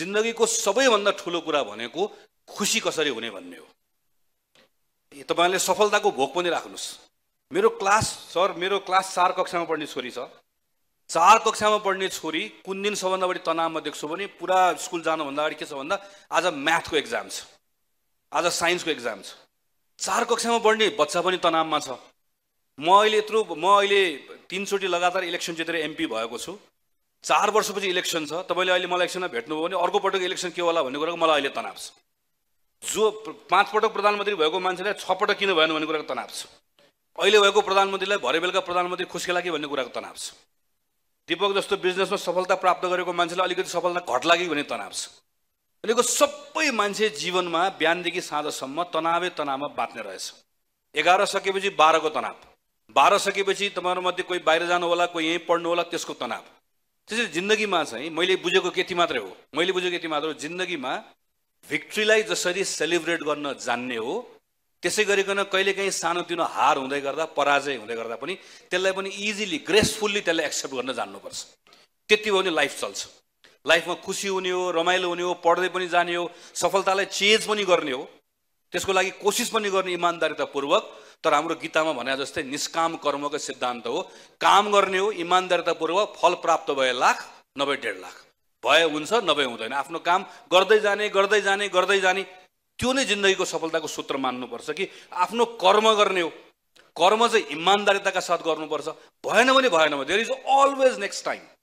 जिन्दगीको सबैभन्दा ठुलो कुरा भनेको खुसी कसरी हुने भन्ने हो तपाईँले सफलताको भोग पनि राख्नुहोस् मेरो क्लास सर मेरो क्लास चार कक्षामा पढ्ने छोरी छ चार कक्षामा पढ्ने छोरी कुन दिन सबभन्दा बढी तनावमा देख्छु भने पुरा स्कुल जानुभन्दा अगाडि के छ भन्दा आज म्याथको एक्जाम छ आज साइन्सको एक्जाम छ चार कक्षामा पढ्ने बच्चा पनि तनावमा छ म अहिले यत्रो म अहिले तिनचोटि लगातार इलेक्सन जितेर एमपी भएको छु चार वर्षपछि इलेक्सन छ तपाईँले अहिले मलाई एकछिनमा भेट्नुभयो भने अर्को पटक इलेक्सन के होला भन्ने कुराको मलाई अहिले तनाव छ जो पाँच पटक प्रधानमन्त्री भएको मान्छेलाई छ पटक किन भएन भन्ने कुराको तनाव छ अहिले भएको प्रधानमन्त्रीलाई भरे बेलुका प्रधानमन्त्री खुस्केला कि भन्ने कुराको तनाव छ दिपक जस्तो बिजनेसमा सफलता प्राप्त गरेको मान्छेलाई अलिकति सफलता घटला कि भन्ने तनाव छ भनेको सबै मान्छे जीवनमा बिहानदेखि साँझसम्म तनावै तनावमा बाँच्ने रहेछ एघार सकेपछि बाह्रको तनाव बाह्र सकेपछि तपाईँहरूमध्ये कोही बाहिर जानु होला कोही यहीँ पढ्नु होला त्यसको तनाव त्यसरी जिन्दगीमा चाहिँ मैले बुझेको यति मात्रै हो मैले बुझेको यति मात्र हो जिन्दगीमा भिक्ट्रीलाई जसरी सेलिब्रेट गर्न जान्ने हो त्यसै गरिकन कहिलेकाहीँ सानोतिनो हार हुँदै गर्दा पराजय हुँदै गर्दा पनि त्यसलाई पनि इजिली ग्रेसफुल्ली त्यसलाई एक्सेप्ट गर्न जान्नुपर्छ त्यति हो भने लाइफ चल्छ लाइफमा खुसी हुने हो रमाइलो हुने हो पढ्दै पनि जाने हो सफलतालाई चेज पनि गर्ने हो त्यसको लागि कोसिस पनि गर्ने इमान्दारितापूर्वक तर हाम्रो गीतामा भने जस्तै निष्काम कर्मको सिद्धान्त हो काम गर्ने हो इमान्दारितापूर्वक फल प्राप्त भए लाख नभए डेढ लाख भए हुन्छ नभए हुँदैन आफ्नो काम गर्दै जाने गर्दै जाने गर्दै जाने त्यो नै जिन्दगीको सफलताको सूत्र मान्नुपर्छ कि आफ्नो कर्म गर्ने हो कर्म चाहिँ इमान्दारिताका साथ गर्नुपर्छ भएन भने भएन भने there is always next time